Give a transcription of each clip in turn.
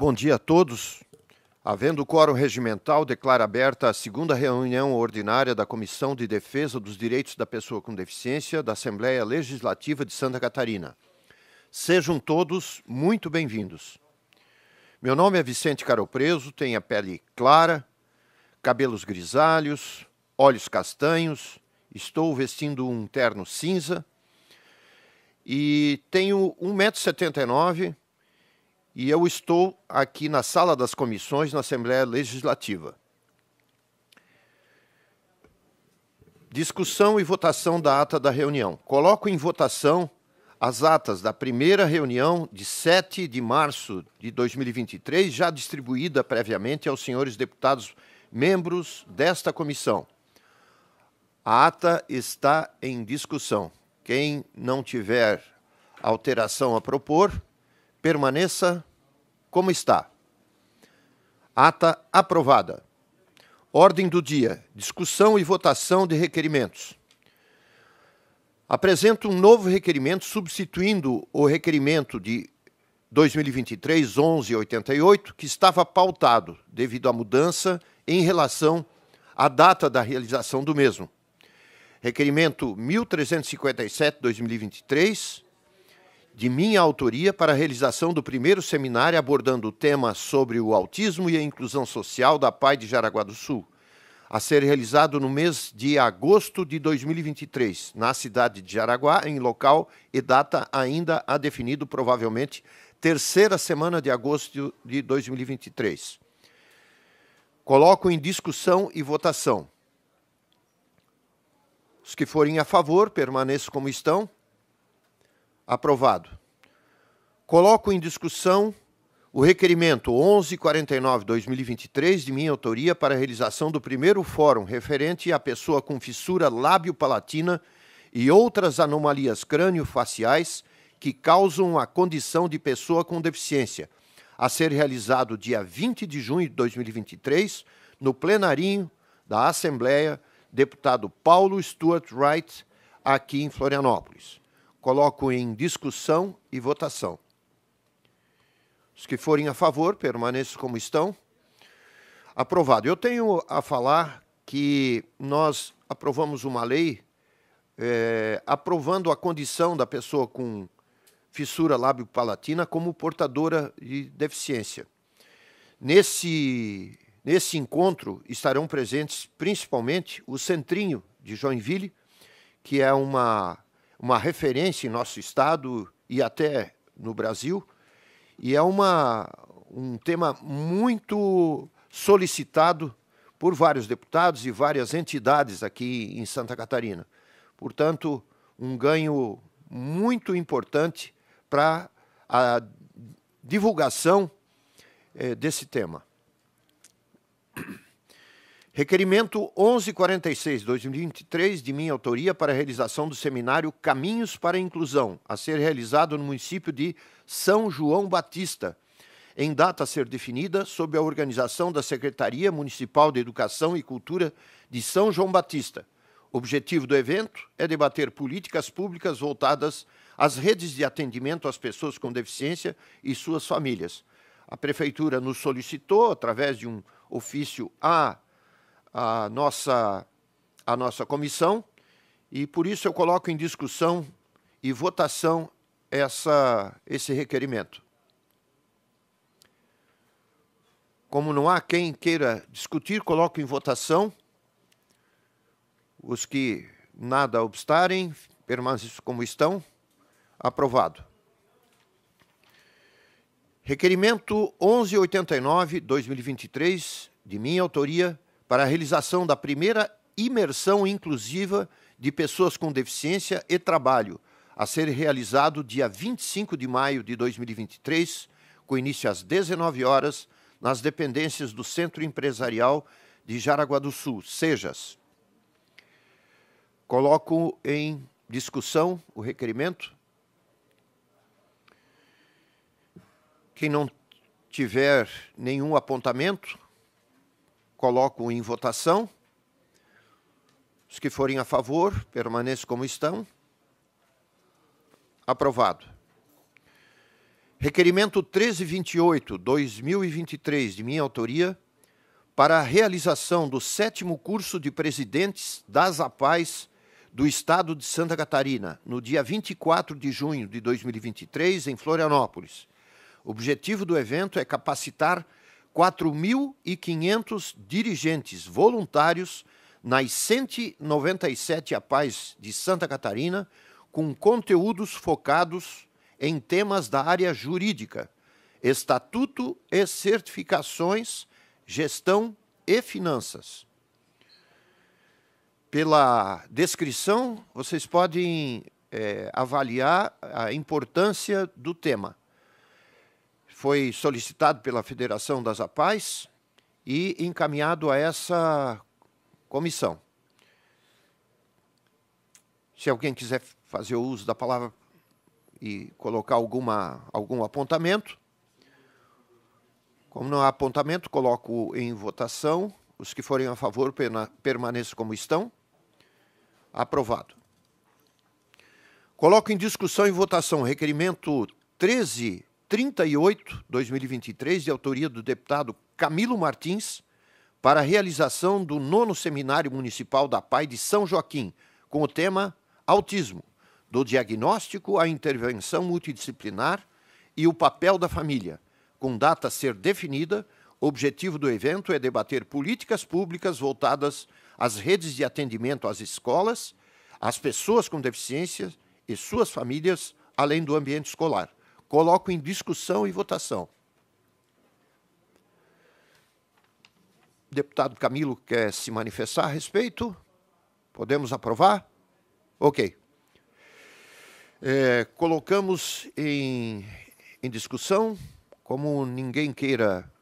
Bom dia a todos. Havendo quórum regimental, declara aberta a segunda reunião ordinária da Comissão de Defesa dos Direitos da Pessoa com Deficiência da Assembleia Legislativa de Santa Catarina. Sejam todos muito bem-vindos. Meu nome é Vicente Caropreso, tenho a pele clara, cabelos grisalhos, olhos castanhos, estou vestindo um terno cinza e tenho 1,79m e eu estou aqui na sala das comissões na Assembleia Legislativa. Discussão e votação da ata da reunião. Coloco em votação as atas da primeira reunião de 7 de março de 2023, já distribuída previamente aos senhores deputados membros desta comissão. A ata está em discussão. Quem não tiver alteração a propor, permaneça como está. Ata aprovada. Ordem do dia: discussão e votação de requerimentos. Apresento um novo requerimento substituindo o requerimento de 2023-1188, que estava pautado devido à mudança em relação à data da realização do mesmo. Requerimento 1357-2023 de minha autoria para a realização do primeiro seminário abordando o tema sobre o autismo e a inclusão social da PAI de Jaraguá do Sul, a ser realizado no mês de agosto de 2023, na cidade de Jaraguá, em local e data ainda a definido, provavelmente terceira semana de agosto de 2023. Coloco em discussão e votação. Os que forem a favor, permaneçam como estão. Aprovado. Coloco em discussão o requerimento 1149-2023, de minha autoria, para a realização do primeiro fórum referente à pessoa com fissura lábio-palatina e outras anomalias crânio-faciais que causam a condição de pessoa com deficiência, a ser realizado dia 20 de junho de 2023, no plenarinho da Assembleia, deputado Paulo Stuart Wright, aqui em Florianópolis. Coloco em discussão e votação. Os que forem a favor, permaneçam como estão. Aprovado. Eu tenho a falar que nós aprovamos uma lei é, aprovando a condição da pessoa com fissura lábio-palatina como portadora de deficiência. Nesse, nesse encontro estarão presentes principalmente o Centrinho de Joinville, que é uma uma referência em nosso estado e até no Brasil, e é uma, um tema muito solicitado por vários deputados e várias entidades aqui em Santa Catarina. Portanto, um ganho muito importante para a divulgação eh, desse tema. Requerimento 1146-2023, de minha autoria, para a realização do seminário Caminhos para a Inclusão, a ser realizado no município de São João Batista, em data a ser definida, sob a organização da Secretaria Municipal de Educação e Cultura de São João Batista. O objetivo do evento é debater políticas públicas voltadas às redes de atendimento às pessoas com deficiência e suas famílias. A Prefeitura nos solicitou, através de um ofício A a nossa, a nossa comissão e por isso eu coloco em discussão e votação essa, esse requerimento. Como não há quem queira discutir, coloco em votação. Os que nada obstarem, permaneçam como estão. Aprovado. Requerimento 1189-2023, de minha autoria, para a realização da primeira imersão inclusiva de pessoas com deficiência e trabalho, a ser realizado dia 25 de maio de 2023, com início às 19 horas, nas dependências do Centro Empresarial de Jaraguá do Sul, Sejas. Coloco em discussão o requerimento. Quem não tiver nenhum apontamento, coloco em votação. Os que forem a favor, permaneçam como estão. Aprovado. Requerimento 1328, 2023, de minha autoria, para a realização do sétimo curso de presidentes das APAES do Estado de Santa Catarina, no dia 24 de junho de 2023, em Florianópolis. O objetivo do evento é capacitar 4.500 dirigentes voluntários nas 197 APAES de Santa Catarina, com conteúdos focados em temas da área jurídica, estatuto e certificações, gestão e finanças. Pela descrição, vocês podem é, avaliar a importância do tema foi solicitado pela Federação das APAES e encaminhado a essa comissão. Se alguém quiser fazer o uso da palavra e colocar alguma, algum apontamento, como não há apontamento, coloco em votação. Os que forem a favor permaneçam como estão. Aprovado. Coloco em discussão e votação o requerimento 13 38, 2023, de autoria do deputado Camilo Martins, para a realização do nono Seminário Municipal da PAI de São Joaquim, com o tema Autismo, do diagnóstico à intervenção multidisciplinar e o papel da família, com data a ser definida o objetivo do evento é debater políticas públicas voltadas às redes de atendimento às escolas, às pessoas com deficiência e suas famílias, além do ambiente escolar. Coloco em discussão e votação. Deputado Camilo quer se manifestar a respeito? Podemos aprovar? Ok. É, colocamos em, em, discussão, como ninguém queira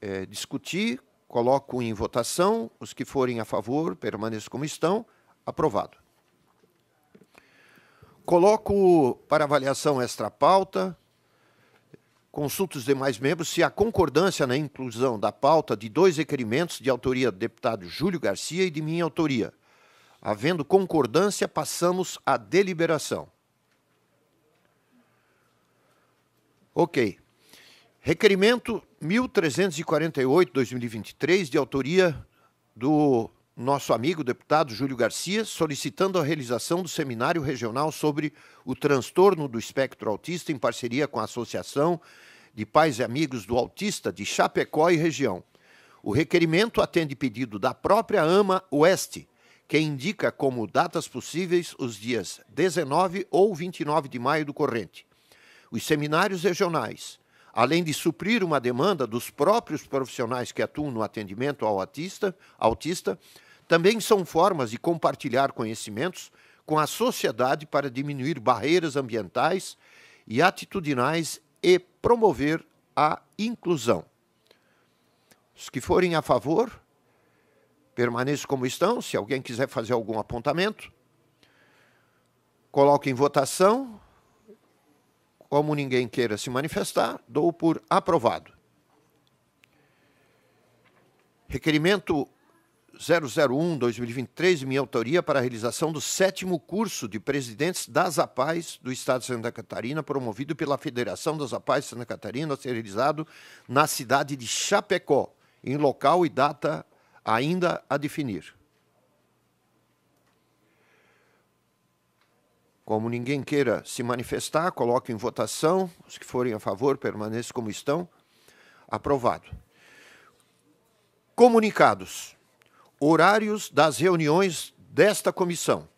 é, discutir, coloco em votação, os que forem a favor permaneçam como estão, aprovado. Coloco para avaliação extra pauta, Consulta os demais membros se há concordância na inclusão da pauta de dois requerimentos de autoria do deputado Júlio Garcia e de minha autoria. Havendo concordância, passamos à deliberação. Ok. Requerimento 1348-2023, de autoria do nosso amigo deputado Júlio Garcia, solicitando a realização do seminário regional sobre o transtorno do espectro autista em parceria com a Associação de Pais e Amigos do Autista de Chapecó e região. O requerimento atende pedido da própria AMA Oeste, que indica como datas possíveis os dias 19 ou 29 de maio do corrente. Os seminários regionais, além de suprir uma demanda dos próprios profissionais que atuam no atendimento ao autista, autista também são formas de compartilhar conhecimentos com a sociedade para diminuir barreiras ambientais e atitudinais e promover a inclusão. Os que forem a favor, permaneçam como estão. Se alguém quiser fazer algum apontamento, coloque em votação. Como ninguém queira se manifestar, dou por aprovado. Requerimento 001-2023, minha autoria, para a realização do sétimo curso de presidentes das APAES do Estado de Santa Catarina, promovido pela Federação das APAES Santa Catarina, a ser realizado na cidade de Chapecó, em local e data ainda a definir. Como ninguém queira se manifestar, coloco em votação. Os que forem a favor, permaneçam como estão. Aprovado. Comunicados horários das reuniões desta comissão.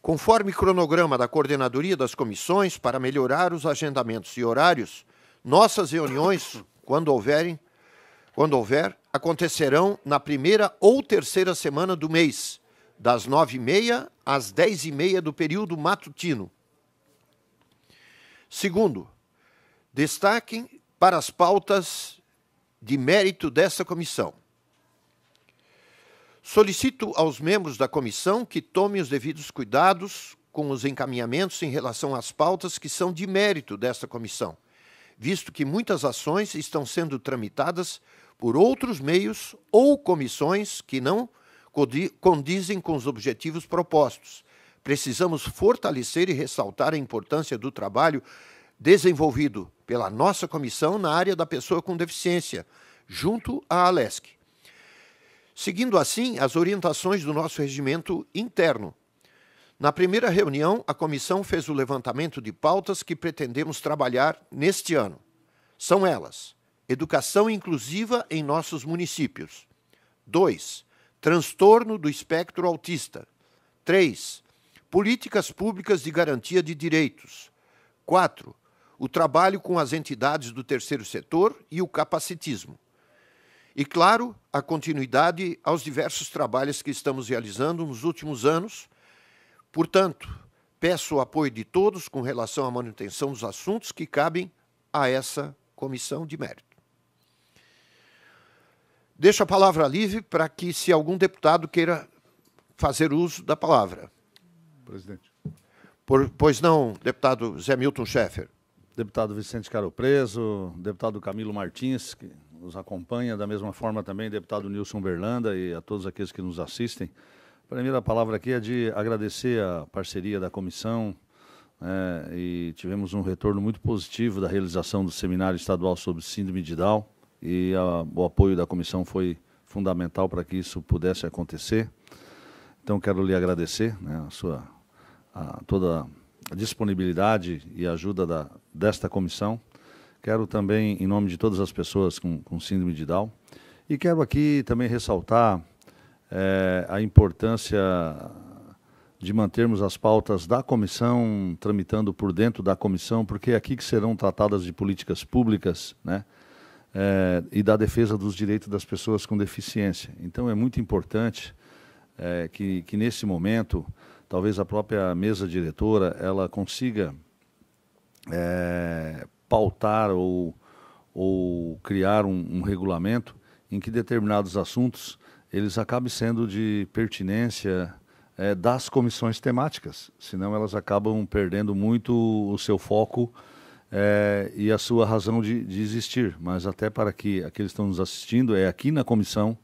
Conforme cronograma da coordenadoria das comissões, para melhorar os agendamentos e horários, nossas reuniões, quando houverem, quando houver, acontecerão na primeira ou terceira semana do mês, das nove e meia às dez e meia do período matutino. Segundo, destaquem para as pautas de mérito desta comissão. Solicito aos membros da comissão que tomem os devidos cuidados com os encaminhamentos em relação às pautas que são de mérito desta comissão, visto que muitas ações estão sendo tramitadas por outros meios ou comissões que não condizem com os objetivos propostos. Precisamos fortalecer e ressaltar a importância do trabalho desenvolvido pela nossa comissão na área da pessoa com deficiência, junto à ALESC seguindo assim as orientações do nosso regimento interno. Na primeira reunião, a comissão fez o levantamento de pautas que pretendemos trabalhar neste ano. São elas: educação inclusiva em nossos municípios. 2. Transtorno do espectro autista. 3. Políticas públicas de garantia de direitos. 4. O trabalho com as entidades do terceiro setor e o capacitismo. E, claro, a continuidade aos diversos trabalhos que estamos realizando nos últimos anos. Portanto, peço o apoio de todos com relação à manutenção dos assuntos que cabem a essa comissão de mérito. Deixo a palavra livre para que, se algum deputado queira fazer uso da palavra. Presidente. Por, pois não, deputado Zé Milton Schaeffer deputado Vicente Caro Preso, deputado Camilo Martins, que nos acompanha, da mesma forma também deputado Nilson Berlanda e a todos aqueles que nos assistem. A primeira palavra aqui é de agradecer a parceria da comissão né, e tivemos um retorno muito positivo da realização do seminário estadual sobre síndrome de Down e a, o apoio da comissão foi fundamental para que isso pudesse acontecer. Então quero lhe agradecer né, a sua a toda a disponibilidade e ajuda da, desta comissão. Quero também, em nome de todas as pessoas com, com síndrome de Down, e quero aqui também ressaltar é, a importância de mantermos as pautas da comissão tramitando por dentro da comissão, porque é aqui que serão tratadas de políticas públicas, né? É, e da defesa dos direitos das pessoas com deficiência. Então é muito importante é, que, que nesse momento talvez a própria mesa diretora ela consiga é, pautar ou, ou criar um, um, regulamento em que determinados assuntos eles acabem sendo de pertinência é, das comissões temáticas, senão elas acabam perdendo muito o seu foco é, e a sua razão de, de, existir. Mas até para que aqueles que estão nos assistindo, é aqui na comissão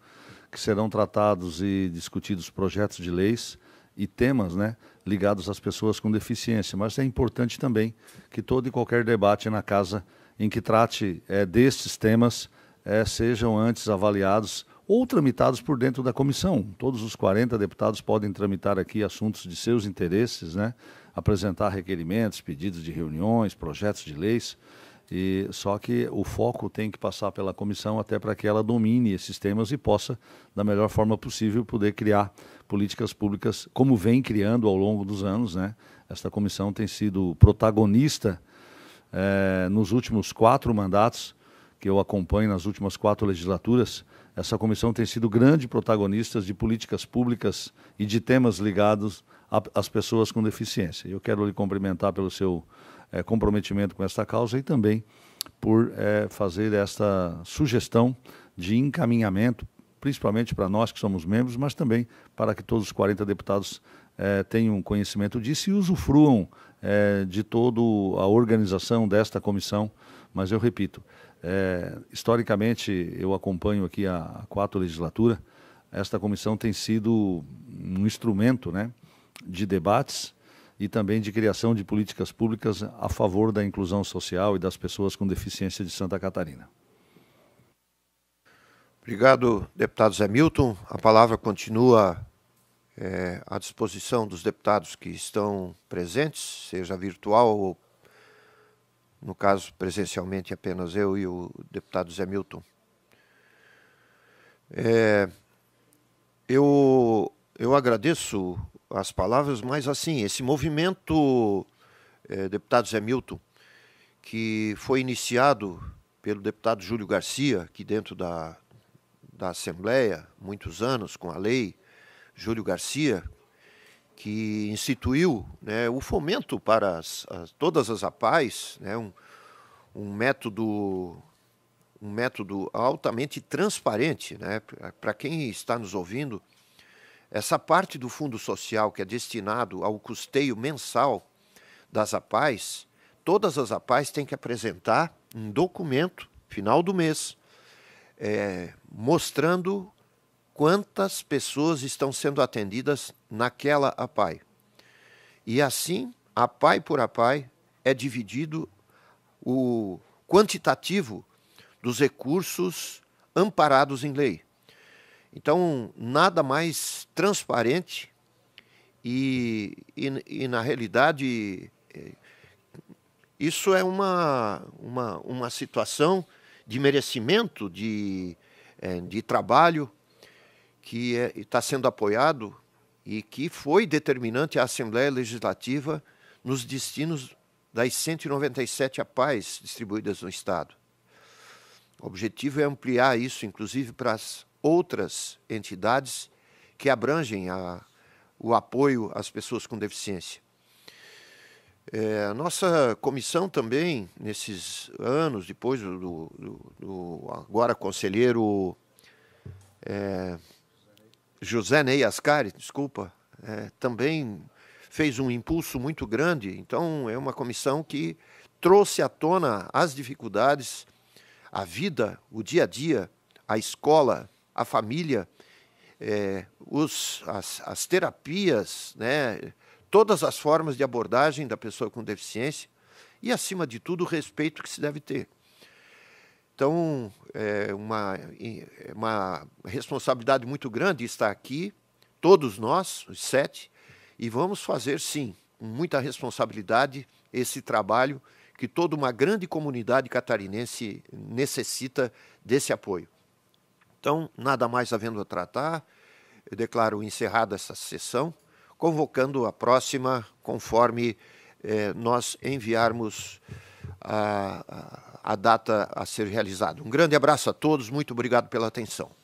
que serão tratados e discutidos projetos de leis e temas né, ligados às pessoas com deficiência. Mas é importante também que todo e qualquer debate na casa em que trate é, destes temas é, sejam antes avaliados ou tramitados por dentro da comissão. Todos os 40 deputados podem tramitar aqui assuntos de seus interesses, né? apresentar requerimentos, pedidos de reuniões, projetos de leis. E só que o foco tem que passar pela comissão até para que ela domine esses temas e possa, da melhor forma possível, poder criar políticas públicas como vem criando ao longo dos anos, né? Esta comissão tem sido protagonista eh, nos últimos quatro mandatos que eu acompanho nas últimas quatro legislaturas. Essa comissão tem sido grande protagonista de políticas públicas e de temas ligados às pessoas com deficiência. Eu quero lhe cumprimentar pelo seu é, comprometimento com esta causa e também por é, fazer esta sugestão de encaminhamento, principalmente para nós que somos membros, mas também para que todos os 40 deputados é, tenham conhecimento disso e usufruam é, de toda a organização desta comissão. Mas eu repito, é, historicamente eu acompanho aqui a, a quatro legislatura, esta comissão tem sido um instrumento né, de debates e também de criação de políticas públicas a favor da inclusão social e das pessoas com deficiência de Santa Catarina. Obrigado, deputado Zé Milton. A palavra continua é, à disposição dos deputados que estão presentes, seja virtual ou, no caso, presencialmente, apenas eu e o deputado Zé Milton. É, eu, eu agradeço as palavras, mas assim, esse movimento, é, deputado Zé Milton, que foi iniciado pelo deputado Júlio Garcia, aqui dentro da, da Assembleia, muitos anos, com a lei Júlio Garcia, que instituiu né, o fomento para as, as, todas as APAES, né, um, um, método, um método altamente transparente. Né, para quem está nos ouvindo, essa parte do fundo social que é destinado ao custeio mensal das APAES, todas as APAES têm que apresentar um documento, final do mês, é, mostrando quantas pessoas estão sendo atendidas naquela APAI. E assim, APAI por APAI, é dividido o quantitativo dos recursos amparados em lei. Então, nada mais transparente e, e, e na realidade, eh, isso é uma, uma, uma situação de merecimento, de, eh, de trabalho que é, está sendo apoiado e que foi determinante a Assembleia Legislativa nos destinos das 197 APAES distribuídas no Estado. O objetivo é ampliar isso, inclusive, para as outras entidades que abrangem a, o apoio às pessoas com deficiência. É, a nossa comissão também, nesses anos, depois do, do, do agora conselheiro é, José Ney Ascari, desculpa, é, também fez um impulso muito grande. Então, é uma comissão que trouxe à tona as dificuldades, a vida, o dia a dia, a escola, a família, é, os, as, as terapias, né, todas as formas de abordagem da pessoa com deficiência e, acima de tudo, o respeito que se deve ter. Então, é uma, é uma responsabilidade muito grande estar aqui, todos nós, os sete, e vamos fazer, sim, com muita responsabilidade, esse trabalho que toda uma grande comunidade catarinense necessita desse apoio. Então, nada mais havendo a tratar, eu declaro encerrada essa sessão, convocando a próxima conforme eh, nós enviarmos a, a, a data a ser realizada. Um grande abraço a todos, muito obrigado pela atenção.